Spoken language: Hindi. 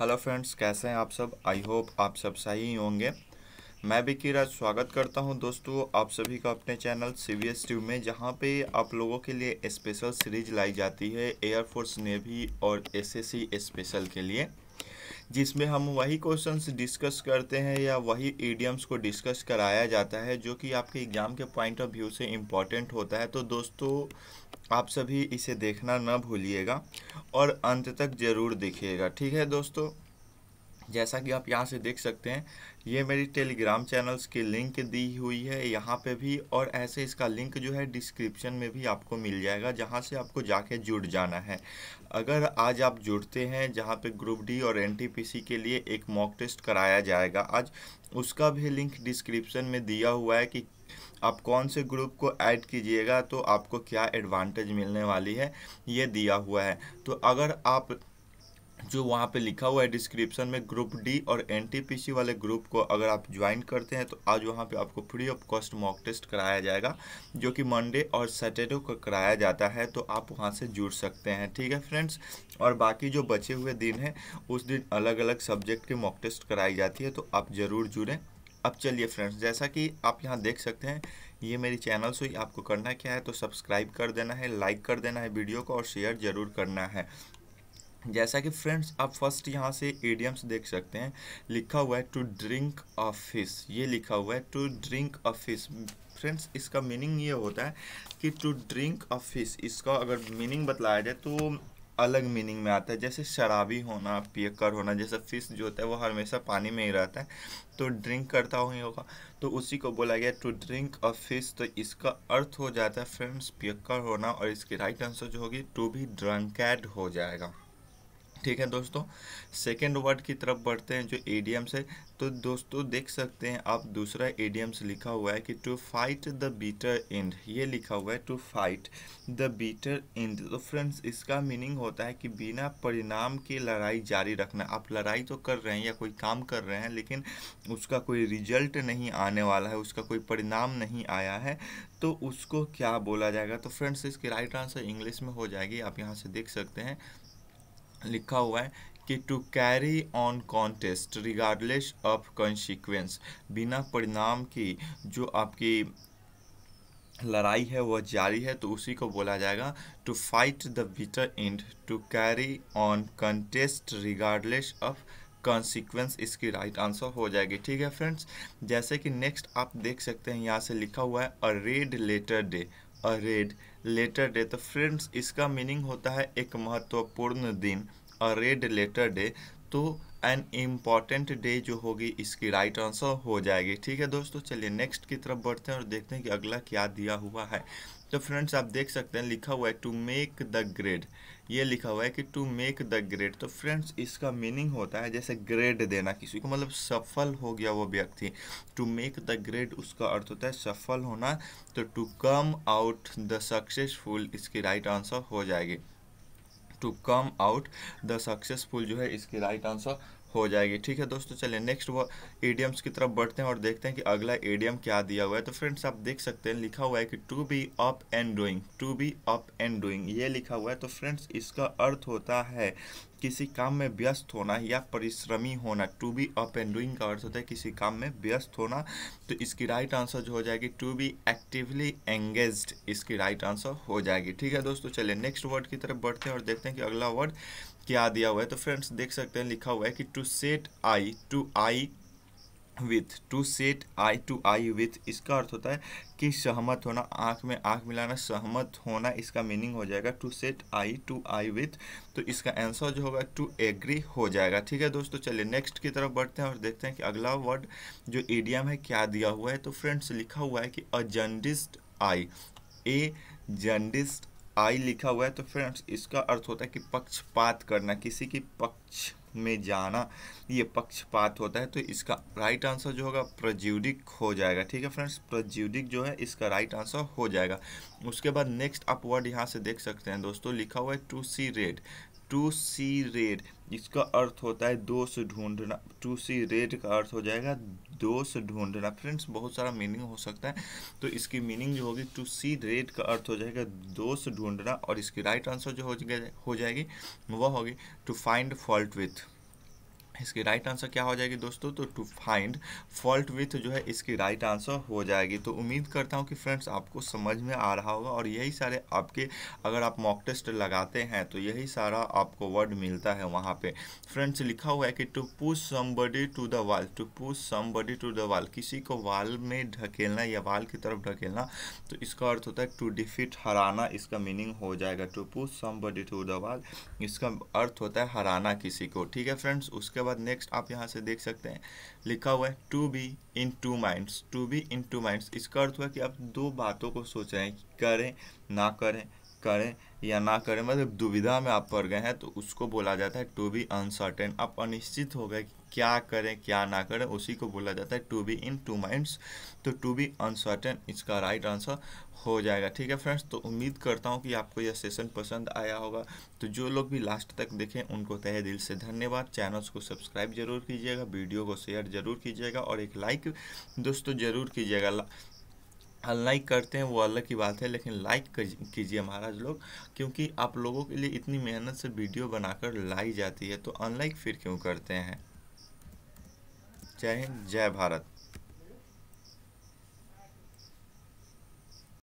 हेलो फ्रेंड्स कैसे हैं आप सब आई होप आप सब सही होंगे मैं भी किराज स्वागत करता हूं दोस्तों आप सभी का अपने चैनल सी बी एस में जहां पे आप लोगों के लिए स्पेशल सीरीज लाई जाती है एयरफोर्स नेवी और एसएससी स्पेशल के लिए जिसमें हम वही क्वेश्चंस डिस्कस करते हैं या वही ईडियम्स को डिस्कस कराया जाता है जो कि आपके एग्ज़ाम के पॉइंट ऑफ व्यू से इम्पॉर्टेंट होता है तो दोस्तों आप सभी इसे देखना ना भूलिएगा और अंत तक ज़रूर देखिएगा ठीक है दोस्तों जैसा कि आप यहाँ से देख सकते हैं ये मेरी टेलीग्राम चैनल्स की लिंक दी हुई है यहाँ पे भी और ऐसे इसका लिंक जो है डिस्क्रिप्शन में भी आपको मिल जाएगा जहाँ से आपको जाके जुड़ जाना है अगर आज आप जुड़ते हैं जहाँ पे ग्रुप डी और एन के लिए एक मॉक टेस्ट कराया जाएगा आज उसका भी लिंक डिस्क्रिप्शन में दिया हुआ है कि आप कौन से ग्रुप को ऐड कीजिएगा तो आपको क्या एडवांटेज मिलने वाली है ये दिया हुआ है तो अगर आप जो वहाँ पे लिखा हुआ है डिस्क्रिप्शन में ग्रुप डी और एनटीपीसी वाले ग्रुप को अगर आप ज्वाइन करते हैं तो आज वहाँ पे आपको free of cost mock test कराया जाएगा जो कि मंडे और सैटरडे को कराया जाता है तो आप वहाँ से जुड़ सकते हैं ठीक है फ्रेंड्स और बाकी जो बचे हुए दिन हैं उस दिन अलग अलग सब्जेक्ट की मॉक टेस्ट कराई जाती है तो आप ज़रूर जुड़ें अब चलिए फ्रेंड्स जैसा कि आप यहाँ देख सकते हैं ये मेरी चैनल से ही आपको करना क्या है तो सब्सक्राइब कर देना है लाइक कर देना है वीडियो को और शेयर ज़रूर करना है जैसा कि फ्रेंड्स आप फर्स्ट यहाँ से एडियम्स देख सकते हैं लिखा हुआ है टू ड्रिंक अ फिश ये लिखा हुआ है to drink a fish friends इसका मीनिंग ये होता है कि टू ड्रिंक अ फिश इसका अगर मीनिंग बतलाया जाए तो अलग मीनिंग में आता है जैसे शराबी होना पियकर होना जैसे फिश जो होता है वो हमेशा पानी में ही रहता है तो ड्रिंक करता हुई होगा तो उसी को बोला गया टू ड्रिंक अ फिश तो इसका अर्थ हो जाता है फ्रेंड्स पियकर होना और इसकी राइट आंसर जो होगी टू बी ड्रंकैड हो जाएगा ठीक है दोस्तों सेकेंड वर्ड की तरफ बढ़ते हैं जो एडियम्स है तो दोस्तों देख सकते हैं आप दूसरा एडियम्स लिखा हुआ है कि to fight the bitter end ये लिखा हुआ है to fight the bitter end तो फ्रेंड्स इसका मीनिंग होता है कि बिना परिणाम के लड़ाई जारी रखना आप लड़ाई तो कर रहे हैं या कोई काम कर रहे हैं लेकिन उसका कोई रिजल्ट नहीं आने वाला है उसका कोई परिणाम नहीं आया है तो उसको क्या बोला जाएगा तो फ्रेंड्स इसकी राइट आंसर इंग्लिश में हो जाएगी आप यहाँ से देख सकते हैं लिखा हुआ है कि to carry on contest regardless of consequence बिना परिणाम की जो आपकी लड़ाई है वह जारी है तो उसी को बोला जाएगा to fight the bitter end to carry on contest regardless of consequence इसकी राइट right आंसर हो जाएगी ठीक है फ्रेंड्स जैसे कि नेक्स्ट आप देख सकते हैं यहाँ से लिखा हुआ है a red letter day a red letter day तो फ्रेंड्स इसका मीनिंग होता है एक महत्वपूर्ण दिन अ रेड लेटर डे तो एन इम्पॉर्टेंट डे जो होगी इसकी राइट right आंसर हो जाएगी ठीक है दोस्तों चलिए नेक्स्ट की तरफ बढ़ते हैं और देखते हैं कि अगला क्या दिया हुआ है तो फ्रेंड्स आप देख सकते हैं लिखा हुआ है टू मेक द ग्रेड ये लिखा हुआ है कि टू मेक द ग्रेड तो फ्रेंड्स इसका मीनिंग होता है जैसे ग्रेड देना किसी को मतलब सफल हो गया वो व्यक्ति टू मेक द ग्रेड उसका अर्थ होता है सफल होना तो to come out the successful इसकी राइट right आंसर हो जाएगी to come out the successful जो है इसकी राइट आंसर हो जाएगी ठीक है दोस्तों चलिए नेक्स्ट वो एडियम्स की तरफ बढ़ते हैं और देखते हैं कि अगला एडियम क्या दिया हुआ है तो फ्रेंड्स आप देख सकते हैं लिखा हुआ है कि to be up and doing to be up and doing ये लिखा हुआ है तो फ्रेंड्स इसका अर्थ होता है किसी काम में व्यस्त होना या परिश्रमी होना to be up and doing का अर्थ होता है किसी काम में व्यस्त होना तो इसकी राइट आंसर जो हो जाएगी टू बी एक्टिवली एंगेज इसकी राइट आंसर हो जाएगी ठीक है दोस्तों चलिए नेक्स्ट वर्ड की तरफ बढ़ते हैं और देखते हैं कि अगला वर्ड क्या दिया हुआ है तो फ्रेंड्स देख सकते हैं लिखा हुआ है कि to set eye to eye with to set eye to eye with इसका अर्थ होता है कि सहमत होना आंख में आंख मिलाना सहमत होना इसका मीनिंग हो जाएगा to set eye to eye with तो इसका आंसर जो होगा टू एग्री हो जाएगा ठीक है दोस्तों चलिए नेक्स्ट की तरफ बढ़ते हैं और देखते हैं कि अगला वर्ड जो एडियम है क्या दिया हुआ है तो फ्रेंड्स लिखा हुआ है कि अजंडिस्ट आई ए जंडिस्ट आई लिखा हुआ है तो फ्रेंड्स इसका अर्थ होता है कि पक्षपात करना किसी की पक्ष में जाना ये पक्षपात होता है तो इसका राइट आंसर जो होगा प्रज्यूडिक हो जाएगा ठीक है फ्रेंड्स प्रज्यूडिक जो है इसका राइट आंसर हो जाएगा उसके बाद नेक्स्ट आप वर्ड यहाँ से देख सकते हैं दोस्तों लिखा हुआ है to see red to see red इसका अर्थ होता है दो से ढूंढना टू सी रेड का अर्थ हो जाएगा दो से ढूंढना फ्रेंड्स बहुत सारा मीनिंग हो सकता है तो इसकी मीनिंग जो होगी टू सी रेड का अर्थ हो जाएगा दो से ढूंढना और इसकी राइट आंसर जो हो जाएगी वह होगी टू फाइंड फॉल्ट विथ इसकी राइट आंसर क्या हो जाएगी दोस्तों तो टू फाइंड फॉल्ट विथ जो है इसकी राइट आंसर हो जाएगी तो उम्मीद करता हूँ कि फ्रेंड्स आपको समझ में आ रहा होगा और यही सारे आपके अगर आप मॉक टेस्ट लगाते हैं तो यही सारा आपको वर्ड मिलता है वहाँ पे फ्रेंड्स लिखा हुआ है कि to push somebody to the wall to push somebody to the wall किसी को वाल में ढकेलना या वाल की तरफ ढकेलना तो इसका अर्थ होता है टू डिफिट हराना इसका मीनिंग हो जाएगा to push somebody to the wall इसका अर्थ होता है हराना किसी को ठीक है फ्रेंड्स उसके बाद नेक्स्ट आप यहाँ से देख सकते हैं लिखा हुआ है to be in two minds to be in two minds इसका अर्थ हुआ कि आप दो बातों को सोच रहे हैं करें ना करें करें या ना करें मतलब दुविधा में आप पड़ गए हैं तो उसको बोला जाता है टू बी अनसर्टेन आप अनिश्चित हो गए कि क्या करें क्या ना करें उसी को बोला जाता है to be in two minds तो टू बी अनसर्टेन इसका राइट आंसर हो जाएगा ठीक है फ्रेंड्स तो उम्मीद करता हूँ कि आपको यह सेशन पसंद आया होगा तो जो लोग भी लास्ट तक देखें उनको तहे दिल से धन्यवाद चैनल्स को सब्सक्राइब जरूर कीजिएगा वीडियो को शेयर जरूर कीजिएगा और एक लाइक दोस्तों जरूर कीजिएगा अनलाइक करते हैं वो अलग की बात है लेकिन लाइक कीजिए महाराज लोग क्योंकि आप लोगों के लिए इतनी मेहनत से वीडियो बनाकर लाई जाती है तो अनलाइक फिर क्यों करते हैं जय हिंद जय भारत